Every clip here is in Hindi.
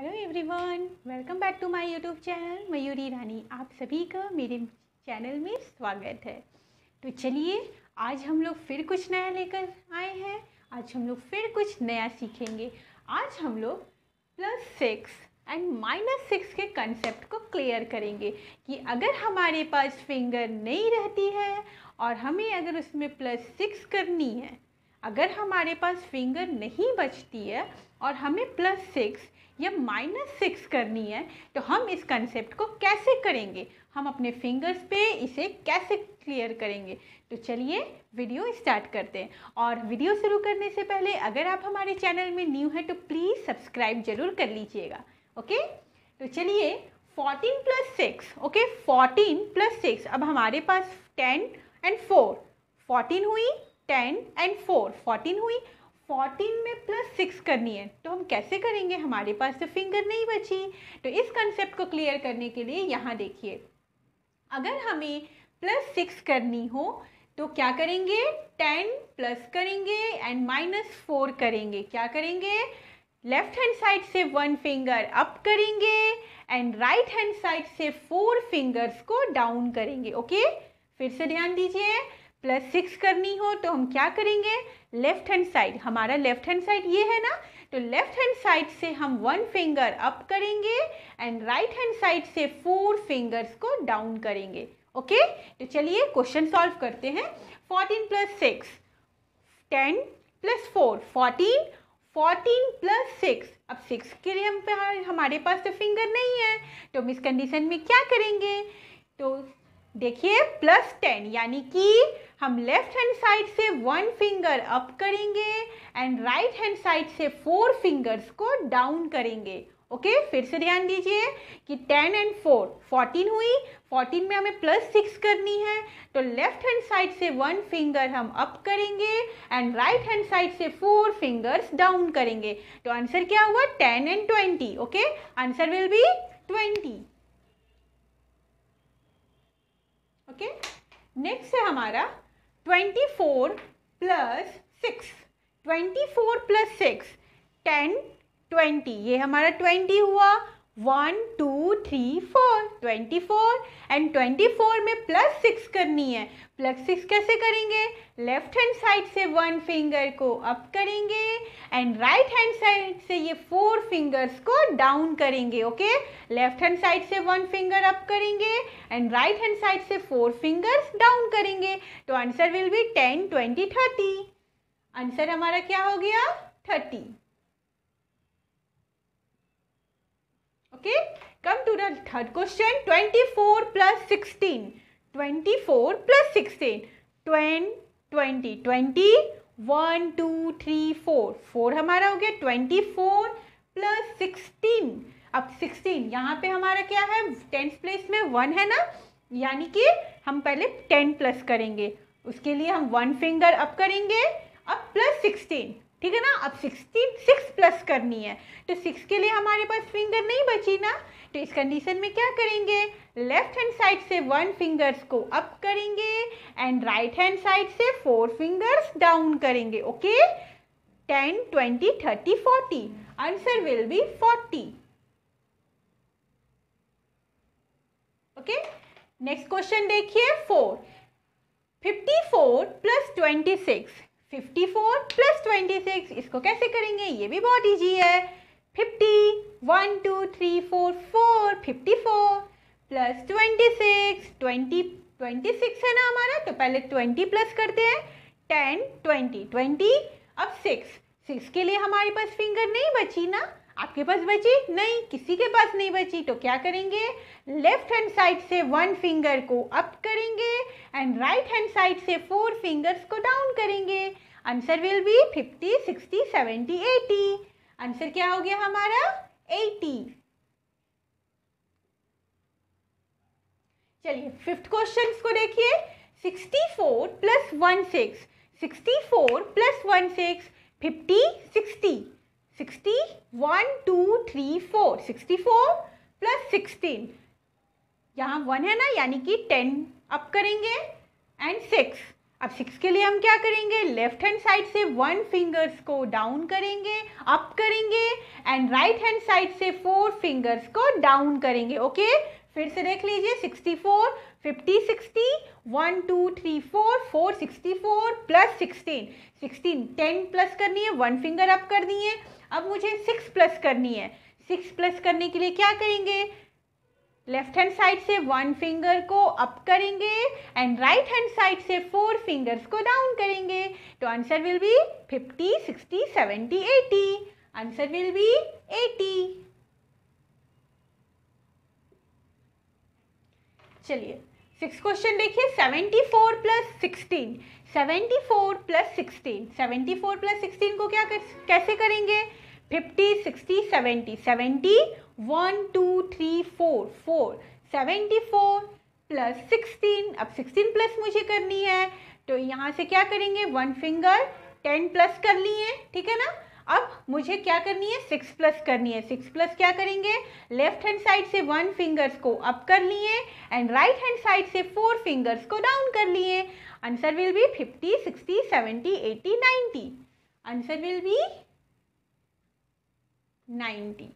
Hello everyone welcome back to my YouTube channel Mayuri Rani आप सभी का मेरे चैनल में स्वागत है तो चलिए आज हम लोग फिर कुछ नया लेकर आए हैं आज हम लोग फिर कुछ नया सीखेंगे आज हम लोग plus six and minus six के कंसेप्ट को क्लियर करेंगे कि अगर हमारे पास फिंगर नहीं रहती है और हमें अगर उसमें प्लस सिक्स करनी है अगर हमारे पास फिंगर नहीं बचती है और हमें प्लस सिक्स या माइनस सिक्स करनी है तो हम इस कंसेप्ट को कैसे करेंगे हम अपने फिंगर्स पे इसे कैसे क्लियर करेंगे तो चलिए वीडियो स्टार्ट करते हैं और वीडियो शुरू करने से पहले अगर आप हमारे चैनल में न्यू हैं तो प्लीज़ सब्सक्राइब जरूर कर लीजिएगा ओके तो चलिए fourteen plus six okay fourteen plus six अब हमारे पास टेन एंड फोर फोर्टीन हुई टेन एंड फोर फोर्टीन हुई फोर्टीन में प्लस सिक्स करनी है तो हम कैसे करेंगे हमारे पास तो फिंगर नहीं बची तो इस कंसेप्ट को क्लियर करने के लिए यहाँ देखिए अगर हमें प्लस सिक्स करनी हो तो क्या करेंगे टेन प्लस करेंगे एंड माइनस फोर करेंगे क्या करेंगे लेफ्ट हैंड साइड से वन फिंगर अप करेंगे एंड राइट हैंड साइड से फोर फिंगर्स को डाउन करेंगे ओके फिर से ध्यान दीजिए प्लस सिक्स करनी हो तो हम क्या करेंगे लेफ्ट हैंड साइड हमारा लेफ्ट हैंड साइड ये है ना तो लेफ्ट हैंड साइड से हम वन फिंगर अप करेंगे एंड राइट हैंड साइड से फोर फिंगर्स को डाउन करेंगे ओके तो चलिए क्वेश्चन सॉल्व करते हैं fourteen plus six ten plus four fourteen fourteen plus six अब सिक्स के लिए हम हमारे पास तो फिंगर नहीं है तो हम इस कंडीशन में क्या करेंगे तो देखिए प्लस टेन यानी कि हम लेफ्ट हैंड साइड से वन फिंगर अप करेंगे एंड राइट हैंड साइड से फोर फिंगर्स को डाउन करेंगे ओके okay? फिर से ध्यान दीजिए कि टेन एंड फोर फोर्टीन हुई फोर्टीन में हमें प्लस सिक्स करनी है तो लेफ्ट हैंड साइड से वन फिंगर हम अप करेंगे एंड राइट हैंड साइड से फोर फिंगर्स डाउन करेंगे तो आंसर क्या हुआ ten and twenty okay answer will B twenty okay next है हमारा twenty four plus six twenty four plus six ten twenty ये हमारा ट्वेंटी हुआ one two three four twenty four and twenty four में प्लस सिक्स करनी है प्लस सिक्स कैसे करेंगे लेफ्ट हैंड साइड से वन फिंगर को अप करेंगे एंड राइट हैंड साइड से ये फोर फिंगर्स को डाउन करेंगे ओके लेफ्ट हैंड साइड से वन फिंगर अप करेंगे एंड राइट हैंड साइड से फोर फिंगर्स डाउन करेंगे तो answer will be ten twenty thirty answer हमारा क्या हो गया thirty okay okay? come to the third question 24 plus 16 twenty plus 16 20 20 20 one two three four four हमारा हो गया ट्वेंटी फोर प्लस सिक्सटीन अब सिक्सटीन यहाँ पे हमारा क्या है टेंथ प्लेस में वन है ना यानी कि हम पहले टेन प्लस करेंगे उसके लिए हम वन फिंगर अप करेंगे अब प्लस सिक्सटीन ठीक है ना अब सिक्सटी सिक्स प्लस करनी है तो सिक्स के लिए हमारे पास फिंगर नहीं बची ना तो इस कंडीशन में क्या करेंगे लेफ्ट हैंड साइड से वन फिंगर्स को अप करेंगे एंड राइट हैंड साइड से फोर फिंगर्स डाउन करेंगे okay ten twenty thirty forty answer will be forty okay next question देखिए four fifty four plus twenty six fifty four plus twenty six इसको कैसे करेंगे ये भी बहुत ईजी है fifty one two three four four fifty four plus twenty six twenty twenty six है ना हमारा तो पहले ट्वेंटी प्लस करते हैं टेन ट्वेंटी ट्वेंटी अब सिक्स सिक्स के लिए हमारे पास फिंगर नहीं बची ना आपके पास बची नहीं किसी के पास नहीं बची तो क्या करेंगे लेफ्ट हैंड साइड से वन फिंगर को अप करेंगे एंड राइट हैंड साइड से फोर फिंगर्स को डाउन करेंगे answer will be fifty sixty seventy eighty answer क्या हो गया हमारा एटी चलिए फिफ्थ क्वेश्चन को देखिए sixty four plus one six sixty four plus one six fifty sixty sixty one two three four sixty four plus sixteen यहाँ वन है ना यानी कि टेन अप करेंगे एंड सिक्स अब सिक्स के लिए हम क्या करेंगे लेफ्ट हैंड साइड से वन फिंगर्स को डाउन करेंगे अप करेंगे एंड राइट हैंड साइड से फोर फिंगर्स को डाउन करेंगे ओके okay? फिर से देख लीजिए sixty four fifty sixty one two three four four sixty four plus sixteen sixteen ten plus करनी है वन फिंगर अप करनी है अब मुझे सिक्स प्लस करनी है सिक्स प्लस करने के लिए क्या करेंगे लेफ्ट हैंड साइड से वन फिंगर को अप करेंगे एंड राइट हैंड साइड से फोर फिंगर्स को डाउन करेंगे तो answer will be fifty sixty seventy eighty answer will be eighty चलिए सिक्स क्वेश्चन देखिए seventy four plus sixteen seventy four plus sixteen seventy four plus sixteen को क्या कैसे करेंगे fifty sixty seventy seventy one two three four four seventy four plus sixteen अब सिक्सटीन प्लस मुझे करनी है तो यहाँ से क्या करेंगे वन फिंगर टेन प्लस कर लिए ठीक है ना अब मुझे क्या करनी है सिक्स प्लस करनी है सिक्स प्लस क्या करेंगे लेफ्ट हैंड साइड से वन फिंगर्स को अप कर लिए एंड राइट हैंड साइड से फोर फिंगर्स को डाउन कर लिए answer will be fifty sixty seventy eighty ninety answer will be ninety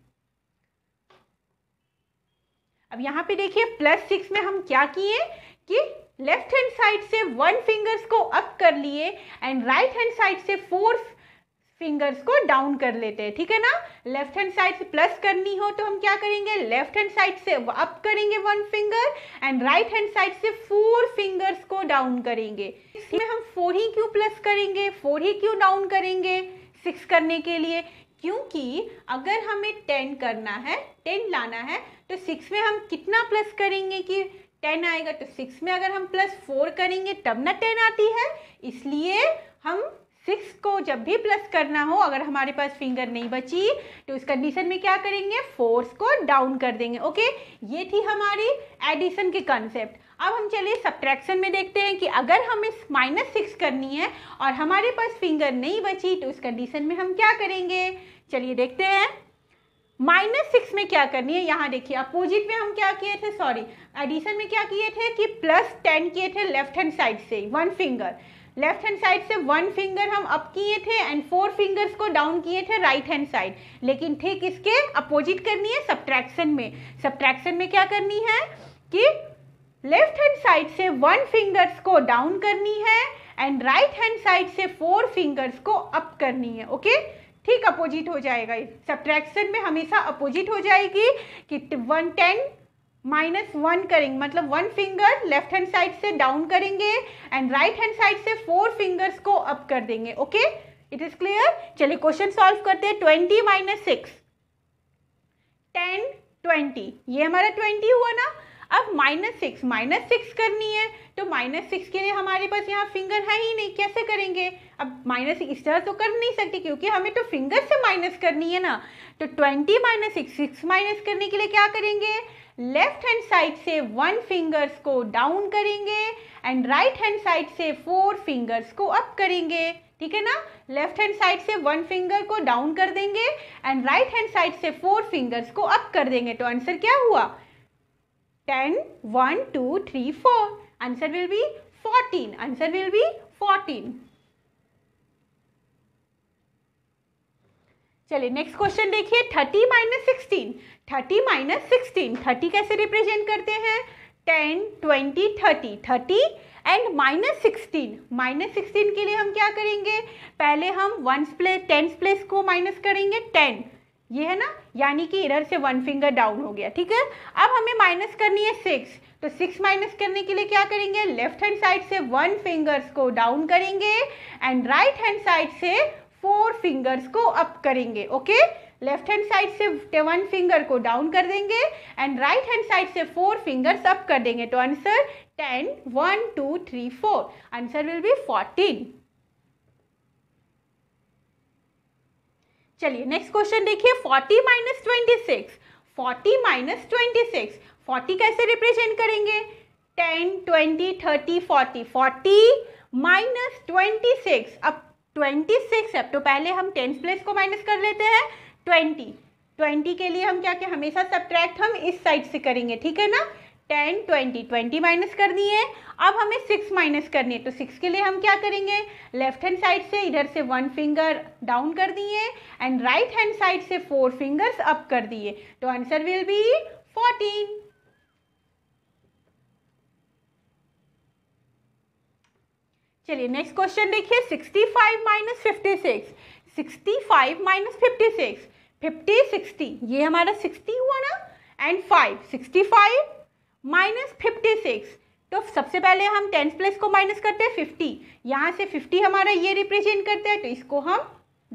अब यहाँ पे देखिए प्लस सिक्स में हम क्या किए कि लेफ्ट हैंड साइड से वन फिंगर्स को अप कर लिए एंड राइट हैंड साइड से फोर फिंगर्स को डाउन कर लेते हैं ठीक है ना लेफ्ट हैंड साइड से प्लस करनी हो तो हम क्या करेंगे लेफ्ट हैंड साइड से अप करेंगे one finger and right hand side से फोर फिंगर्स को डाउन करेंगे इसमें हम फोर ही क्यों प्लस करेंगे फोर ही क्यों डाउन करेंगे सिक्स करने के लिए क्योंकि अगर हमें टेन करना है टेन लाना है तो सिक्स में हम कितना प्लस करेंगे कि टेन आएगा तो सिक्स में अगर हम प्लस फोर करेंगे तब ना टेन आती है इसलिए हम सिक्स को जब भी प्लस करना हो अगर हमारे पास फिंगर नहीं बची तो इस कंडीशन में क्या करेंगे फोर्स को डाउन कर देंगे ओके ये थी हमारी एडिशन के कॉन्सेप्ट अब हम चलिए सब्ट्रैक्शन में देखते हैं कि अगर हमें माइनस सिक्स करनी है और हमारे पास फिंगर नहीं बची तो इस कंडीशन में हम क्या करेंगे चलिए देखते हैं माइनस सिक्स में क्या करनी है यहाँ देखिए अपोजिट में हम क्या किए थे सॉरी एडिशन में क्या किए थे कि प्लस टेन किए थे लेफ्ट हैंड साइड से one finger left hand side से वन फिंगर हम अप किए थे एंड फोर फिंगर्स को डाउन किए थे राइट हैंड साइड लेकिन ठीक इसके अपोजिट करनी है सब्ट्रैक्शन में सब्ट्रैक्शन में क्या करनी है कि लेफ्ट हैंड साइड से वन फिंगर्स को डाउन करनी है एंड राइट हैंड साइड से फोर फिंगर्स को अप करनी है ओके okay? ठीक अपोजिट हो जाएगा सब्ट्रैक्शन में हमेशा अपोजिट हो जाएगी कि वन टेन माइनस वन करेंगे मतलब one finger left hand side से डाउन करेंगे एंड राइट हैंड साइड से फोर फिंगर्स को अप कर देंगे ओके इट इज क्लियर चलिए क्वेश्चन सॉल्व करते हैं twenty minus six ten twenty ये हमारा ट्वेंटी हुआ ना अब माइनस सिक्स माइनस सिक्स करनी है तो माइनस सिक्स के लिए हमारे पास यहाँ फिंगर है ही नहीं कैसे करेंगे अब माइनस इस तरह तो कर नहीं सकते क्योंकि हमें तो फिंगर से माइनस करनी है ना तो twenty minus six six minus करने के लिए क्या करेंगे लेफ्ट हैंड साइड से वन फिंगर्स को डाउन करेंगे एंड राइट हैंड साइड से फोर फिंगर्स को अप करेंगे ठीक है ना लेफ्ट हैंड साइड से वन फिंगर को डाउन कर देंगे एंड राइट हैंड साइड से फोर फिंगर्स को अप कर देंगे तो आंसर क्या हुआ ten one two three four answer will be fourteen answer will be fourteen चलिए नेक्स्ट क्वेश्चन देखिए thirty minus sixteen thirty minus sixteen thirty कैसे रिप्रेजेंट करते हैं ten twenty thirty thirty and minus sixteen minus sixteen के लिए हम क्या करेंगे पहले हम वन प्लेस टेंस प्लेस को माइनस करेंगे टेन ये है ना यानी कि इधर से वन फिंगर डाउन हो गया ठीक है अब हमें माइनस करनी है सिक्स तो सिक्स माइनस करने के लिए क्या करेंगे लेफ्ट हैंड साइड से वन फिंगर्स को डाउन करेंगे एंड राइट हैंड साइड से फोर फिंगर्स को अप करेंगे okay okay? Left hand side से वन फिंगर को डाउन कर देंगे एंड राइट हैंड साइड से फोर फिंगर्स अप कर देंगे तो answer ten one two three four answer will be fourteen चलिए नेक्स्ट क्वेश्चन देखिए forty minus twenty six forty minus twenty six forty कैसे रिप्रेजेंट करेंगे ten twenty thirty forty forty minus twenty six अब ट्वेंटी सिक्स अब तो पहले हम टेंस प्लेस को माइनस कर लेते हैं ट्वेंटी ट्वेंटी के लिए हम क्या क्या हमेशा सब्ट्रैक्ट हम इस साइड से करेंगे ठीक है ना टेन ट्वेंटी ट्वेंटी माइनस करनी है अब हमें सिक्स माइनस करनी है तो सिक्स के लिए हम क्या करेंगे लेफ्ट हैंड साइड से इधर से वन फिंगर डाउन कर दिए एंड राइट हैंड साइड से फोर फिंगर्स अप कर दिए तो आंसर विल बी फोर्टीन चलिए नेक्स्ट क्वेश्चन देखिए sixty five minus fifty six sixty five minus fifty six fifty sixty ये हमारा सिक्सटी हुआ ना and five sixty five minus fifty six तो सबसे पहले हम टेंथ प्लेस को माइनस करते हैं फिफ्टी यहाँ से फिफ्टी हमारा ये रिप्रेजेंट करते हैं तो इसको हम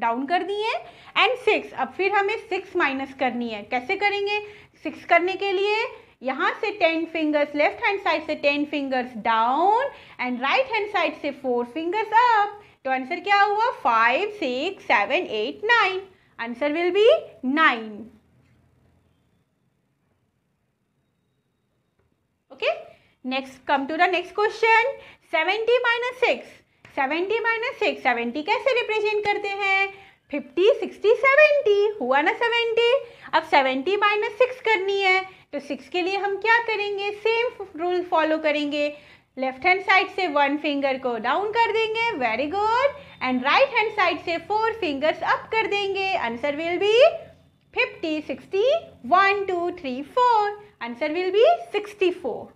डाउन कर दिए एंड सिक्स अब फिर हमें सिक्स माइनस करनी है कैसे करेंगे सिक्स करने के लिए यहाँ से ten fingers left hand side से ten fingers down and right hand side से फोर फिंगर्स अप तो आंसर क्या हुआ five six seven eight nine answer will be nine okay next come to the next question seventy minus six seventy minus six seventy कैसे रिप्रेजेंट करते हैं फिफ्टी सिक्सटी सेवेंटी हुआ ना सेवेंटी अब सेवेंटी माइनस सिक्स करनी है तो सिक्स के लिए हम क्या करेंगे सेम रूल फॉलो करेंगे लेफ्ट हैंड साइड से वन फिंगर को डाउन कर देंगे very good and right hand side से फोर फिंगर्स अप कर देंगे answer will be fifty sixty one two three four answer will be sixty four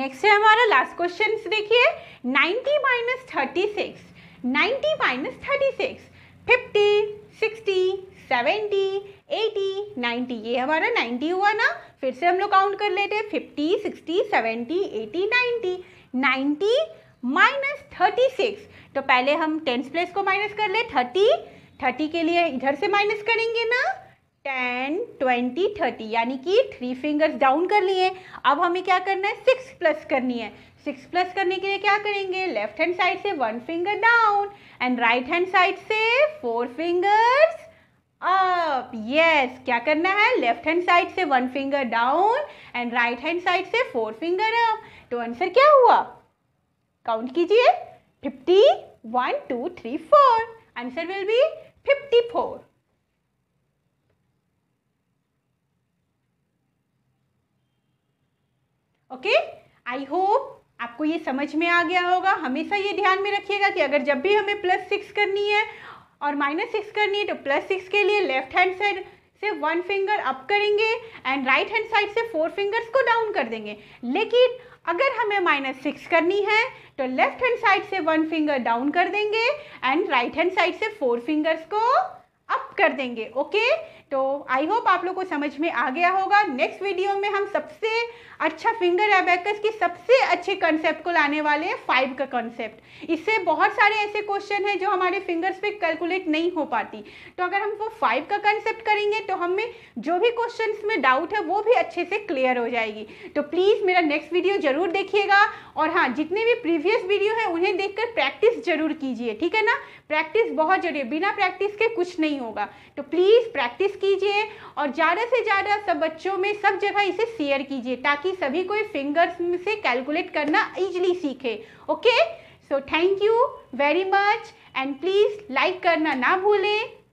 next है हमारा लास्ट क्वेश्चन देखिए ninety minus thirty six ninety minus thirty six fifty sixty seventy eighty ninety ये हमारा नाइन्टी हुआ ना फिर से हम लोग काउंट कर लेते हैं fifty sixty seventy eighty ninety ninety minus thirty six तो पहले हम टेंस प्लेस को माइनस कर ले थर्टी थर्टी के लिए इधर से माइनस करेंगे ना टेन ट्वेंटी थर्टी यानी कि थ्री फिंगर्स डाउन कर लिए अब हमें क्या करना है सिक्स प्लस करनी है सिक्स प्लस करने के लिए क्या करेंगे लेफ्ट हैंड साइड से one finger down and right hand side से फोर फिंगर्स अप यस क्या करना है लेफ्ट हैंड साइड से one finger down and right hand side से फोर फिंगर अप तो आंसर क्या हुआ काउंट कीजिए fifty one two three four answer will be fifty four okay I hope आपको ये समझ में आ गया होगा हमेशा ये ध्यान में रखिएगा कि अगर जब भी हमें प्लस सिक्स करनी है और माइनस सिक्स करनी है तो प्लस सिक्स के लिए लेफ्ट हैंड साइड से वन फिंगर अप करेंगे एंड राइट हैंड साइड से फोर फिंगर्स को डाउन कर देंगे लेकिन अगर हमें माइनस सिक्स करनी है तो लेफ्ट हैंड साइड से वन फिंगर डाउन कर देंगे एंड राइट हैंड साइड से फोर फिंगर्स को अप कर देंगे ओके तो आई होप आप लोग को समझ में आ गया होगा नेक्स्ट वीडियो में हम सबसे अच्छा फिंगर एबैकस की सबसे अच्छे कंसेप्ट को लाने वाले हैं फाइव का कंसेप्ट इससे बहुत सारे ऐसे क्वेश्चन हैं जो हमारे फिंगर्स पे कैलकुलेट नहीं हो पाती तो अगर हम वो फाइव का कंसेप्ट करेंगे तो हमें जो भी क्वेश्चन में डाउट है वो भी अच्छे से क्लियर हो जाएगी तो प्लीज़ मेरा नेक्स्ट वीडियो ज़रूर देखिएगा और हाँ जितने भी प्रीवियस वीडियो हैं उन्हें देखकर प्रैक्टिस जरूर कीजिए ठीक है ना प्रैक्टिस बहुत जरूरी बिना प्रैक्टिस के कुछ नहीं होगा होगा तो प्लीज़ प्रैक्टिस कीजिए और ज़्यादा से ज़्यादा सब बच्चों में सब जगह इसे शेयर कीजिए ताकि सभी को फिंगर्स से कैलकुलेट करना इजिली सीखे okay so thank you very much and please like करना ना भूलें